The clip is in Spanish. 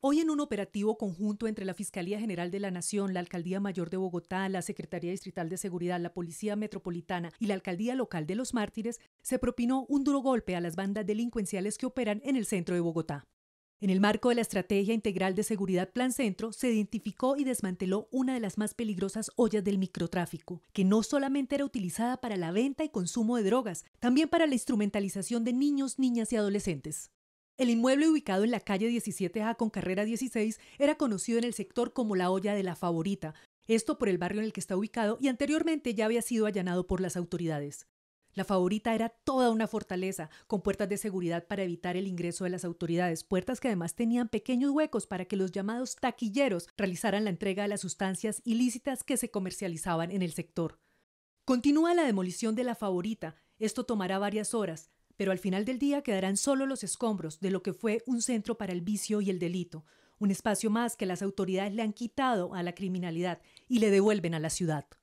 Hoy en un operativo conjunto entre la Fiscalía General de la Nación, la Alcaldía Mayor de Bogotá, la Secretaría Distrital de Seguridad, la Policía Metropolitana y la Alcaldía Local de Los Mártires, se propinó un duro golpe a las bandas delincuenciales que operan en el centro de Bogotá. En el marco de la Estrategia Integral de Seguridad Plan Centro, se identificó y desmanteló una de las más peligrosas ollas del microtráfico, que no solamente era utilizada para la venta y consumo de drogas, también para la instrumentalización de niños, niñas y adolescentes. El inmueble ubicado en la calle 17A con carrera 16 era conocido en el sector como la olla de la favorita, esto por el barrio en el que está ubicado y anteriormente ya había sido allanado por las autoridades. La favorita era toda una fortaleza, con puertas de seguridad para evitar el ingreso de las autoridades, puertas que además tenían pequeños huecos para que los llamados taquilleros realizaran la entrega de las sustancias ilícitas que se comercializaban en el sector. Continúa la demolición de la favorita, esto tomará varias horas, pero al final del día quedarán solo los escombros de lo que fue un centro para el vicio y el delito, un espacio más que las autoridades le han quitado a la criminalidad y le devuelven a la ciudad.